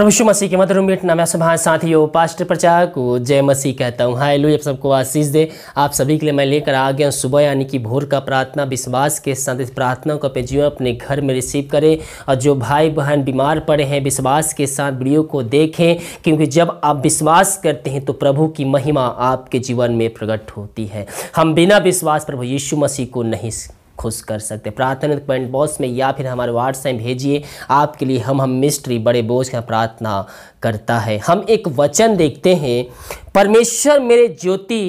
प्रभु मसीह के मधुर नाम सुभा सुबह साथियों पास्ट प्रचार को जय मसीह कहता हूँ हाय लो आप सबको आशीष दे आप सभी के लिए मैं लेकर आ गया सुबह यानी कि भोर का प्रार्थना विश्वास के साथ इस प्रार्थना को अपने जीवन अपने घर में रिसीव करें और जो भाई बहन बीमार पड़े हैं विश्वास के साथ वीडियो को देखें क्योंकि जब आप विश्वास करते हैं तो प्रभु की महिमा आपके जीवन में प्रकट होती है हम बिना विश्वास प्रभु यीशु मसीह को नहीं खुश कर सकते हैं प्रार्थना कमेंट बॉक्स में या फिर हमारे व्हाट्सएप भेजिए आपके लिए हम हम मिस्ट्री बड़े बोझ का प्रार्थना करता है हम एक वचन देखते हैं परमेश्वर मेरे ज्योति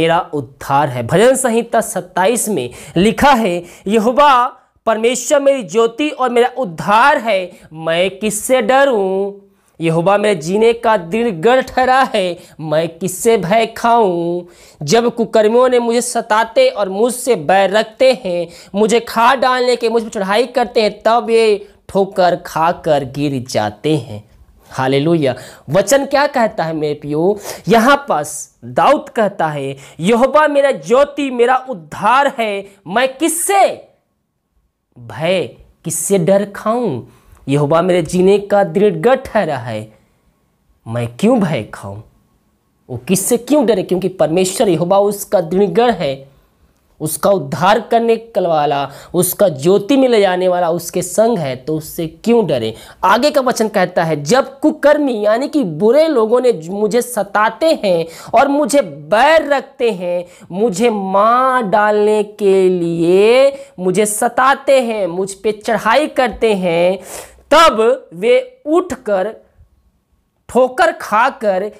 मेरा उद्धार है भजन संहिता सत्ताईस में लिखा है यहोवा परमेश्वर मेरी ज्योति और मेरा उद्धार है मैं किससे डरूं यहोवा मेरे जीने का दृढ़ ठहरा है मैं किससे भय खाऊं जब कुकर्मियों ने मुझे सताते और मुझसे बैर रखते हैं मुझे खा डालने के मुझ पर चढ़ाई करते हैं तब ये ठोकर खाकर गिर जाते हैं हालेलुया वचन क्या कहता है मेरे पियो यहाँ पास दाऊद कहता है यहोवा मेरा ज्योति मेरा उद्धार है मैं किससे भय किससे डर खाऊं यहोवा मेरे जीने का दृढ़ ठहरा है मैं क्यों भय खाऊं वो किससे क्यों डरे क्योंकि परमेश्वर यहोवा उसका दृढ़ है उसका उद्धार करने वाला उसका ज्योति में ले जाने वाला उसके संग है तो उससे क्यों डरे आगे का वचन कहता है जब कुकर्मी यानी कि बुरे लोगों ने मुझे सताते हैं और मुझे बैर रखते हैं मुझे मां डालने के लिए मुझे सताते हैं मुझ पे चढ़ाई करते हैं तब वे उठकर ठोकर खाकर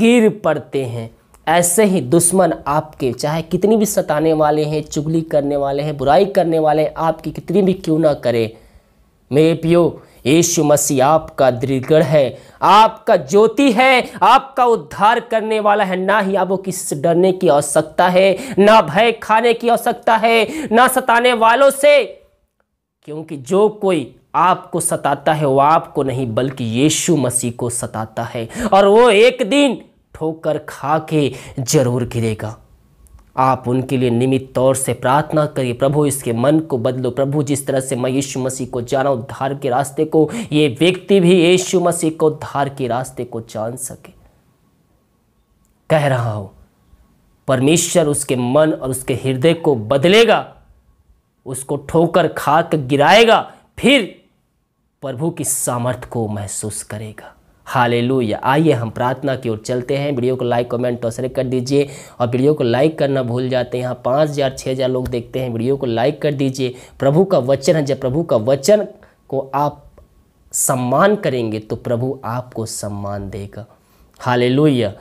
गिर पड़ते हैं ऐसे ही दुश्मन आपके चाहे कितनी भी सताने वाले हैं चुगली करने वाले हैं बुराई करने वाले हैं आपकी कितनी भी क्यों ना करे मेरे पियो यीशु मसीह आपका दृढ़गढ़ है आपका ज्योति है आपका उद्धार करने वाला है ना ही आपको किसी से डरने की आवश्यकता है ना भय खाने की आवश्यकता है ना सताने वालों से क्योंकि जो कोई आपको सताता है वो आपको नहीं बल्कि यीशु मसीह को सताता है और वो एक दिन ठोकर खा के जरूर गिरेगा आप उनके लिए निमित तौर से प्रार्थना करिए प्रभु इसके मन को बदलो प्रभु जिस तरह से मैं यीशु मसीह को जाना उद्धार के रास्ते को ये व्यक्ति भी यीशु मसीह को उद्धार के रास्ते को जान सके कह रहा हूं परमेश्वर उसके मन और उसके हृदय को बदलेगा उसको ठोकर खाक गिराएगा फिर प्रभु की सामर्थ को महसूस करेगा हालेलुया आइए हम प्रार्थना की ओर चलते हैं वीडियो को लाइक कमेंट और शेयर कर दीजिए और वीडियो को लाइक करना भूल जाते हैं यहाँ पाँच हज़ार छः हज़ार लोग देखते हैं वीडियो को लाइक कर दीजिए प्रभु का वचन है जब प्रभु का वचन को आप सम्मान करेंगे तो प्रभु आपको सम्मान देगा हालेलुया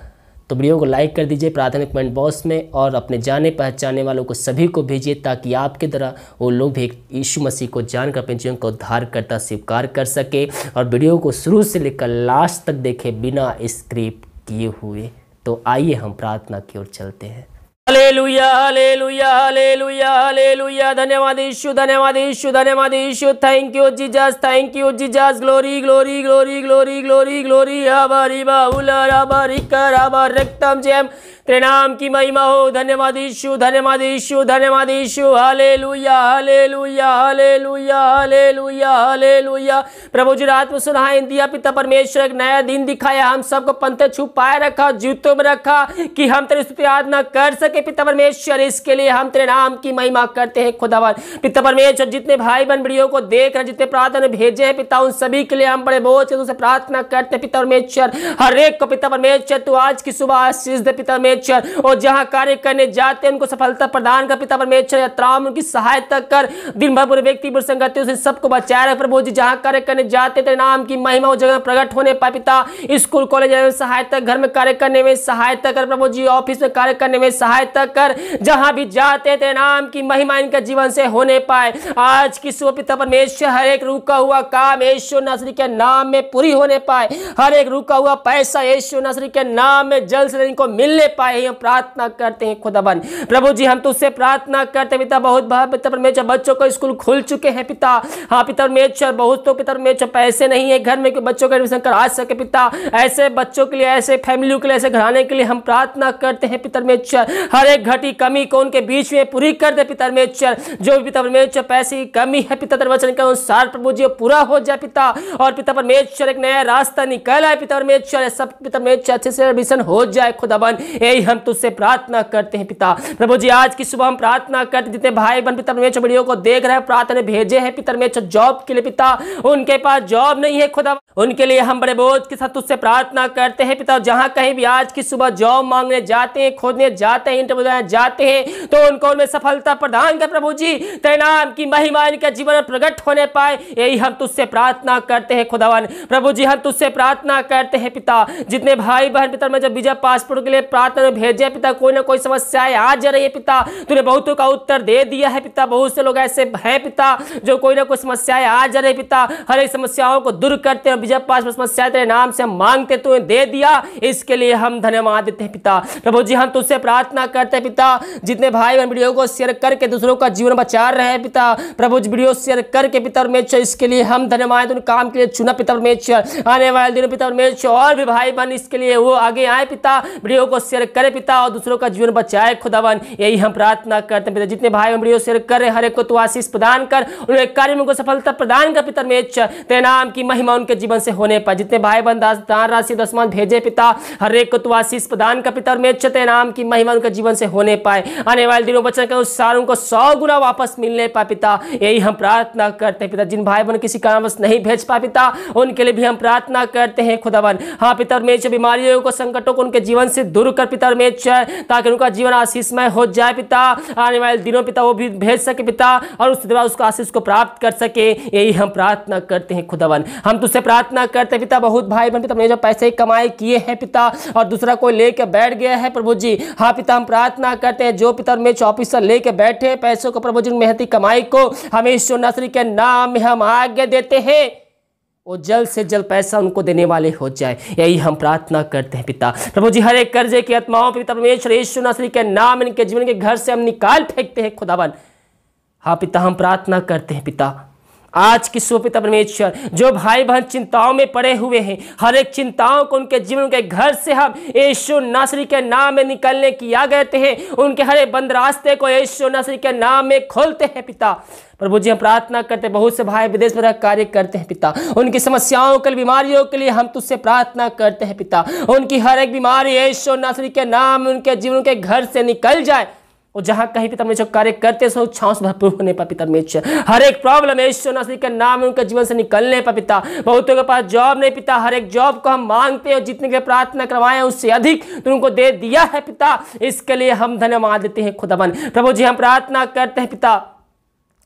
तो वीडियो को लाइक कर दीजिए प्राथमिक कमेंट बॉक्स में और अपने जाने पहचाने वालों को सभी को भेजिए ताकि आपके द्वारा वो लोग भी यीशु मसीह को जानकर अपने जीवन को उद्धार करता स्वीकार कर सके और वीडियो को शुरू से लेकर लास्ट तक देखे बिना स्क्रिप्ट किए हुए तो आइए हम प्रार्थना की ओर चलते हैं हालेलुया हालेलुया हालेलुया हालेलुया धन्यवाद यीशु धन्यवाद यीशु धन्यवाद Yeshu thank you Jesus thank you Jesus glory glory glory glory glory glory अबरी बाहुल अबरी कर रक्तम जेम त्रिनाम की महिमा हो धन्यवाद ईशु धन्यवाद ईशु धन्यवाद ईशु हले लुया हले लुया हले लुया हले लुया हले लुया प्रभु जी रात में सुनाए दिया पिता परमेश्वर एक नया दिन दिखाया हम सबको पंथ छुपाए रखा जूतो में रखा कि हम तेरे स्तुति आराधना कर सके पिता परमेश्वर इसके लिए हम तेरे नाम की महिमा करते हैं खुदावर पिता परमेश्वर जितने भाई बहन बड़ियों को देख रहे जितने प्रार्थना भेजे हैं पिता उन सभी के लिए हम बड़े बोझ के प्रार्थना करते हैं पिता परमेश्वर हर एक को पिता परमेश्वर तू आज की सुबह आशीष दे पिता परमेश्वर और जहां कार्य करने जाते हैं उनको सफलता प्रदान कर पिता परमेश्वर यात्राओं में उनकी सहायता कर दिन भर पूरे व्यक्ति बुरे संगति उसे सबको बचाए रख प्रभु जी जहाँ कार्य करने जाते तेरे नाम की महिमा उस जगह प्रकट होने पाए पिता स्कूल कॉलेज में सहायता घर में कार्य करने में सहायता कर प्रभु जी ऑफिस में कार्य करने में सहायता कर जहाँ भी जाते तेरे नाम की महिमा इनका जीवन से होने पाए आज की सुबह पिता परमेश्वर हर एक रुका हुआ काम यीशु नसरी के नाम में पूरी होने पाए हर एक रुका हुआ पैसा यीशु नसरी के नाम में जल्द से इनको मिलने पाए पाए हैं प्रार्थना करते हैं खुदाबन प्रभु जी हम तुझसे प्रार्थना करते हैं पिता बहुत पिता परमेश्वर बच्चों को स्कूल खुल चुके हैं पिता हाँ पिता परमेश्वर बहुत तो पिता परमेश्वर पैसे नहीं है घर में बच्चों का एडमिशन करा सके पिता ऐसे बच्चों के लिए ऐसे फैमिलियों के लिए ऐसे घराने के लिए हम प्रार्थना करते हैं पिता परमेश्वर हर एक घटी कमी को उनके बीच में पूरी कर दे पिता परमेश्वर जो भी पिता परमेश्वर पैसे की कमी है पिता दरवचन के अनुसार प्रभु जी पूरा हो जाए पिता और पिता परमेश्वर एक नया रास्ता निकल आए पिता परमेश्वर सब पिता परमेश्वर अच्छे से एडमिशन हो जाए खुदाबन ये यही हम तुझसे प्रार्थना करते हैं पिता प्रभु जी आज की सुबह हम प्रार्थना करते जितने भाई बहन पिता मेच वीडियो को देख रहे हैं प्रार्थना भेजे हैं पितर मेच जॉब के लिए पिता उनके पास जॉब नहीं है खुदा उनके लिए हम बड़े बोझ के साथ तुझसे प्रार्थना करते हैं पिता जहाँ कहीं भी आज की सुबह जॉब मांगने जाते हैं खोदने जाते हैं इंटरव्यू देने जाते हैं तो उनको उनमें सफलता प्रदान कर प्रभु जी तैनाम की महिमा इनके जीवन में प्रकट होने पाए यही हम तुझसे प्रार्थना करते हैं खुदावन प्रभु जी हम तुझसे प्रार्थना करते हैं पिता जितने भाई बहन पितर में जब विजय पासपोर्ट के लिए प्रार्थना तेरे भेजे पिता कोई ना कोई समस्याएं आ जा रही है पिता तूने बहुतों का उत्तर दे दिया है पिता बहुत से लोग ऐसे हैं पिता जो कोई ना कोई समस्याएं आ जा रही पिता हर एक समस्याओं को दूर करते हैं विजय पास समस्या तेरे नाम से मांगते तुम्हें दे दिया इसके लिए हम धन्यवाद देते हैं पिता प्रभु जी हम तुझसे प्रार्थना करते हैं पिता जितने भाई बहन वीडियो को शेयर करके दूसरों का जीवन बचा रहे हैं पिता प्रभु जी वीडियो शेयर करके पिता परमेश्वर इसके लिए हम धन्यवाद उन काम के लिए चुना पिता परमेश्वर आने वाले दिनों पिता परमेश्वर और भी भाई बहन इसके लिए वो आगे आए पिता वीडियो को शेयर करे पिता और दूसरों का जीवन बचाए खुदावन यही हम प्रार्थना करते हैं पिता जितने भाई वीडियो से करे रहे हर एक को तो आशीष प्रदान कर उनके कार्य में उनको सफलता प्रदान कर पिता मेच तेनाम की महिमा उनके जीवन से होने पर जितने भाई बंद दान राशि दसमान भेजे पिता हर एक को तो आशीष प्रदान कर पिता मेच तेनाम की महिमा उनके जीवन से होने पाए आने वाले दिनों बचन के अनुसार उनको सौ गुना वापस मिलने पाए पिता यही हम प्रार्थना करते हैं पिता जिन भाई बहन किसी कारणवश नहीं भेज पा पिता उनके लिए भी हम प्रार्थना करते हैं खुदावन हाँ पिता मेच बीमारियों को संकटों को उनके जीवन से दूर कर पिता बेहतर में ताकि उनका जीवन आशीषमय हो जाए पिता आने वाले दिनों पिता वो भी भेज सके पिता और उसके द्वारा उसका आशीष को प्राप्त कर सके यही हम प्रार्थना करते हैं खुदावन हम तुझसे प्रार्थना करते पिता बहुत भाई बहन पिता जो पैसे कमाए किए हैं पिता और दूसरा कोई लेके बैठ गया है प्रभु जी हाँ पिता हम प्रार्थना करते हैं जो पिता मेच ऑफिसर लेके बैठे पैसों को प्रभु जी मेहनती कमाई को हमें ईश्वर नसरी के नाम में हम आगे देते हैं और जल्द से जल्द पैसा उनको देने वाले हो जाए यही हम प्रार्थना करते हैं पिता प्रभु जी हर एक कर्जे की आत्माओं पर पिता परमेश्वर यीशु नासरी के नाम इनके जीवन के घर से हम निकाल फेंकते हैं खुदावन हाँ पिता हम प्रार्थना करते हैं पिता आज की सुपिता परमेश्वर जो भाई बहन चिंताओं में पड़े हुए हैं हर एक चिंताओं को उनके जीवन के घर से हम यशु नासरी के नाम में निकलने की आ गए हैं उनके हरे बंद रास्ते को यशु नासरी के नाम में खोलते हैं पिता प्रभु जी हम प्रार्थना करते बहुत से भाई विदेश में कार्य करते हैं पिता उनकी समस्याओं के लिए बीमारियों के लिए हम तुझसे प्रार्थना करते हैं पिता उनकी हर एक बीमारी ऐशो नासरी के नाम उनके जीवन के घर से निकल जाए और जहां कहीं पितरमेश्वर कार्य करते सो इच्छाओं से भरपूर होने पर पितरमेश्वर हर एक प्रॉब्लम ईश्वर के नाम उनके जीवन से निकलने पर पिता बहुतों के पास जॉब नहीं पिता हर एक जॉब को हम मांगते हैं और जितने के प्रार्थना करवाएं उससे अधिक तो उनको दे दिया है पिता इसके लिए हम धन्यवाद देते हैं खुदाबन प्रभु जी हम प्रार्थना करते हैं पिता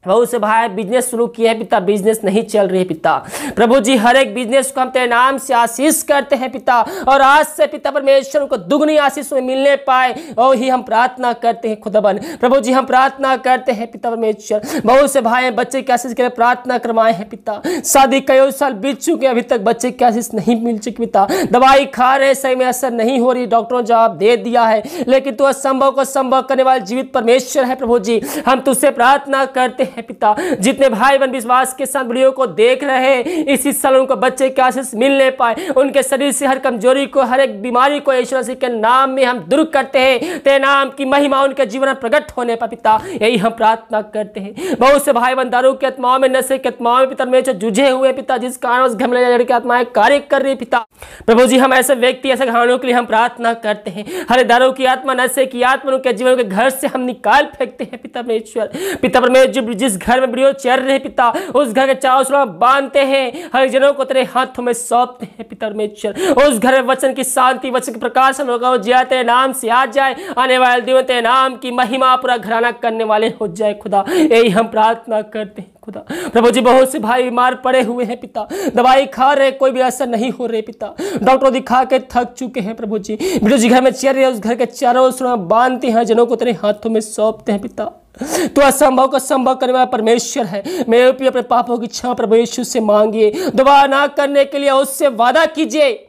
बहुत से भाई बिजनेस शुरू किए हैं पिता बिजनेस नहीं चल रही है पिता प्रभु जी हर एक बिजनेस को हम तेरे नाम से आशीष करते हैं पिता और आज से पिता परमेश्वर को दुगनी आशीष में मिलने पाए और ही हम प्रार्थना करते हैं खुदाबन प्रभु जी हम प्रार्थना करते हैं पिता परमेश्वर बहुत से भाई बच्चे के आशीष के लिए प्रार्थना करवाए हैं पिता शादी कई साल बीत चुके हैं अभी तक बच्चे की आशीष नहीं मिल चुकी पिता दवाई खा रहे सही में असर नहीं हो रही डॉक्टरों जवाब दे दिया है लेकिन तू असंभव को संभव करने वाले जीवित परमेश्वर है प्रभु जी हम तुझसे प्रार्थना करते हैं पिता जितने भाई बहन विश्वास के साथ वीडियो को देख रहे हैं इसी साल उनको बच्चे के आशीष मिलने पाए उनके शरीर से हर कमजोरी को हर एक बीमारी को ईश्वर सिंह के नाम में हम दुर्ग करते हैं तेरे नाम की महिमा उनके जीवन में प्रकट होने पर पिता यही हम प्रार्थना करते हैं बहुत से भाई बहन दारू की आत्माओं में नशे की आत्माओं में पिता में जुझे हुए पिता जिस कारण उस घमले लड़के आत्माएं कार्य कर रही पिता प्रभु जी हम ऐसे व्यक्ति ऐसे घरों के लिए हम प्रार्थना करते हैं हरे दारू की आत्मा नशे की आत्मा उनके जीवन के घर से हम निकाल फेंकते हैं पिता परमेश्वर पिता परमेश्वर जिस घर में विरोध चल रहे पिता उस घर के चारों सुरा बांधते हैं हरिजनों को तेरे हाथों में सौंपते हैं पिता परमेश्वर उस घर में वचन की शांति वचन के प्रकाश हम लोग तेरे नाम से आ जाए आने वाले दिनों तेरे नाम की महिमा पूरा घराना करने वाले हो जाए खुदा यही हम प्रार्थना करते हैं खुदा प्रभु जी बहुत से भाई बीमार पड़े हुए हैं पिता दवाई खा रहे कोई भी असर नहीं हो रहे पिता डॉक्टर दिखा के थक चुके हैं प्रभु जी बिटू जी घर में चेहरे उस घर के चारों सुना बांधते हैं जनों को तेरे हाथों में सौंपते हैं पिता तो असंभव को संभव करने वाला परमेश्वर है मेरे भी अपने पापों की क्षमा परमेश्वर से मांगिए दोबारा ना करने के लिए उससे वादा कीजिए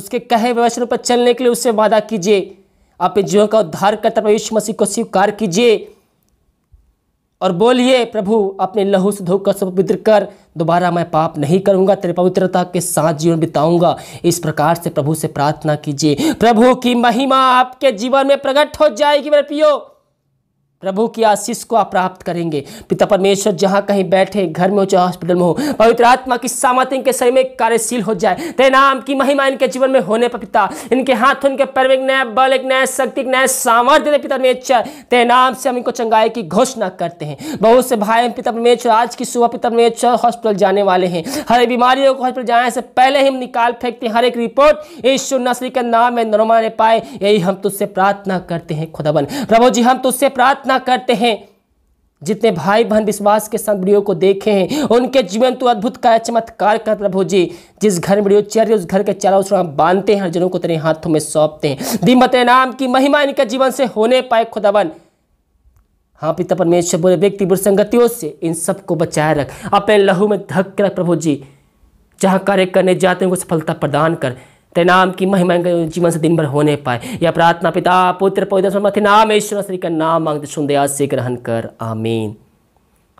उसके कहे व्यवस्था पर चलने के लिए उससे वादा कीजिए अपने जीवन का उद्धार करता परमेश्वर मसीह को स्वीकार कीजिए और बोलिए प्रभु अपने लहू से धोकर सब पवित्र कर दोबारा मैं पाप नहीं करूंगा तेरे पवित्रता के साथ जीवन बिताऊंगा इस प्रकार से प्रभु से प्रार्थना कीजिए प्रभु की महिमा आपके जीवन में प्रकट हो जाएगी मेरे पियो प्रभु की आशीष को आप प्राप्त करेंगे पिता परमेश्वर जहाँ कहीं बैठे घर में हो चाहे हॉस्पिटल में हो पवित्र आत्मा की सामर्थ्य इनके शरीर में कार्यशील हो जाए तेरे नाम की महिमा इनके जीवन में होने पर पिता इनके हाथों उनके पैर में एक नया बल एक नया शक्ति एक नया सामर्थ्य दे पिता परमेश्वर तेरे नाम से हम इनको चंगाई की घोषणा करते हैं बहुत से भाई पिता परमेश्वर आज की सुबह पिता परमेश्वर हॉस्पिटल जाने वाले हैं हर एक बीमारियों को हॉस्पिटल जाने से पहले ही हम निकाल फेंकते हैं हर एक रिपोर्ट ईश्वर नसरी के नाम में नरमा पाए यही हम तुझसे प्रार्थना करते हैं खुदाबन प्रभु जी हम तुझसे प्रार्थना प्रार्थना करते हैं जितने भाई बहन विश्वास के संग वीडियो को देखे हैं उनके जीवन तो अद्भुत का चमत्कार कर प्रभु जी जिस घर में वीडियो चल रही उस घर के चारों ओर हम बांधते हैं जनों को तेरे हाथों में सौंपते हैं दिमत नाम की महिमा इनके जीवन से होने पाए खुदावन हाँ पिता परमेश्वर बोले व्यक्ति बुरी संगतियों से इन सबको बचाए रख अपने लहू में धक रख प्रभु जी जहाँ कार्य करने जाते हैं उनको सफलता प्रदान कर तेनाम की महिमा जीवन से दिन भर होने पाए या प्रार्थना पिता पुत्र पवित्र नामेश्वर श्री का नाम मांगते सुन आज से ग्रहण कर आमीन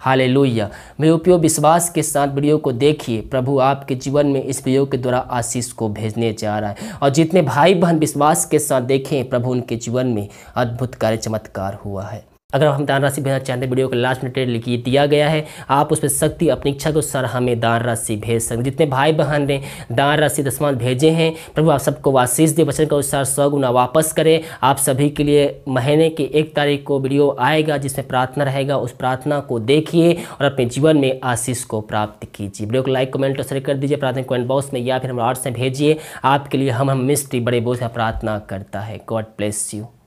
हाले लोहिया मेरे विश्वास के साथ वीडियो को देखिए प्रभु आपके जीवन में इस वीडियो के द्वारा आशीष को भेजने जा रहा है और जितने भाई बहन विश्वास के साथ देखें प्रभु उनके जीवन में अद्भुत कार्य चमत्कार हुआ है अगर हम दान राशि भेजना चाहते हैं वीडियो को लास्ट मिनट लिखिए दिया गया है आप उस पर सकती अपनी इच्छा के सर हमें दान राशि भेज सकते जितने भाई बहन ने दान राशि दसमान भेजे हैं प्रभु आप सबको आशीष दे वचन के अनुसार सौ गुना वापस करें आप सभी के लिए महीने की एक तारीख को वीडियो आएगा जिसमें प्रार्थना रहेगा उस प्रार्थना को देखिए और अपने जीवन में आशीष को प्राप्त कीजिए वीडियो को लाइक कमेंट और शेयर कर दीजिए प्रार्थना कमेंट बॉक्स में या फिर हम व्हाट्सएप भेजिए आपके लिए हम हम मिस्ट्री बड़े बोझ प्रार्थना करता है गॉड ब्लेस यू